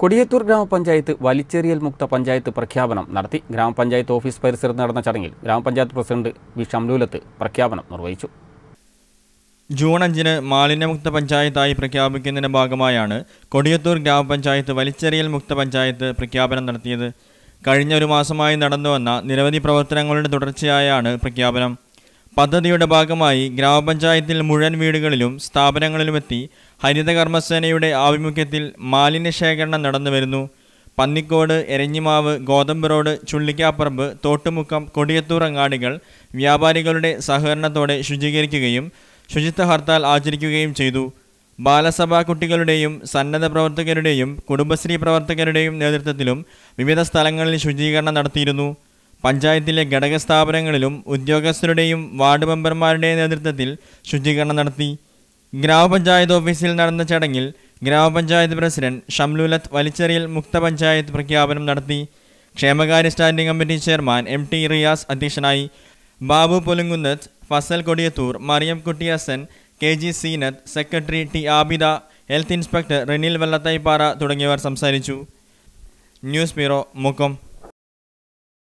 കൊടിയത്തൂർ ഗ്രാമപഞ്ചായത്ത് വലിച്ചെറിയൽ മുക്ത പഞ്ചായത്ത് പ്രഖ്യാപനം നടത്തി ഗ്രാമപഞ്ചായത്ത് ഓഫീസ് പരിസരത്ത് നടന്ന ചടങ്ങിൽ ഗ്രാമപഞ്ചായത്ത് പ്രസിഡന്റ് വി ഷംലൂലത്ത് പ്രഖ്യാപനം നിർവഹിച്ചു ജൂൺ അഞ്ചിന് മാലിന്യമുക്ത പഞ്ചായത്തായി പ്രഖ്യാപിക്കുന്നതിന്റെ ഭാഗമായാണ് കൊടിയത്തൂർ ഗ്രാമപഞ്ചായത്ത് വലിച്ചെറിയൽ മുക്ത പഞ്ചായത്ത് പ്രഖ്യാപനം നടത്തിയത് കഴിഞ്ഞ ഒരു മാസമായി നടന്നുവന്ന നിരവധി പ്രവർത്തനങ്ങളുടെ തുടർച്ചയായാണ് പ്രഖ്യാപനം പദ്ധതിയുടെ ഭാഗമായി ഗ്രാമപഞ്ചായത്തിൽ മുഴുവൻ വീടുകളിലും സ്ഥാപനങ്ങളിലുമെത്തി ഹരിതകർമ്മസേനയുടെ ആഭിമുഖ്യത്തിൽ മാലിന്യ ശേഖരണം നടന്നുവരുന്നു പന്നിക്കോട് എരഞ്ഞിമാവ് ഗോതമ്പ് റോഡ് ചുള്ളിക്കാപ്പറമ്പ് തോട്ടുമുക്കം കൊടിയത്തൂർ അങ്ങാടികൾ വ്യാപാരികളുടെ സഹകരണത്തോടെ ശുചീകരിക്കുകയും ശുചിത്വ ഹർത്താൽ ആചരിക്കുകയും ചെയ്തു ബാലസഭാ കുട്ടികളുടെയും സന്നദ്ധ പ്രവർത്തകരുടെയും കുടുംബശ്രീ പ്രവർത്തകരുടെയും നേതൃത്വത്തിലും വിവിധ സ്ഥലങ്ങളിൽ ശുചീകരണം നടത്തിയിരുന്നു പഞ്ചായത്തിലെ ഘടക സ്ഥാപനങ്ങളിലും ഉദ്യോഗസ്ഥരുടെയും വാർഡ് മെമ്പർമാരുടെയും നേതൃത്വത്തിൽ ശുചീകരണം നടത്തി ഗ്രാമപഞ്ചായത്ത് ഓഫീസിൽ നടന്ന ചടങ്ങിൽ ഗ്രാമപഞ്ചായത്ത് പ്രസിഡന്റ് ഷംലുലത്ത് വലിച്ചെറിയൽ മുക്ത പഞ്ചായത്ത് പ്രഖ്യാപനം നടത്തി ക്ഷേമകാര്യ standing committee chairman M T Riyas അധ്യക്ഷനായി Babu Polunkunnath Fazal Kodiyathur Mariyam Kutty K G Seenath secretary T Abida health inspector Renil Vellathaipara തുടങ്ങിയവർ സംസാരിച്ചു ന്യൂസ് ബ്യൂറോ മുക്കം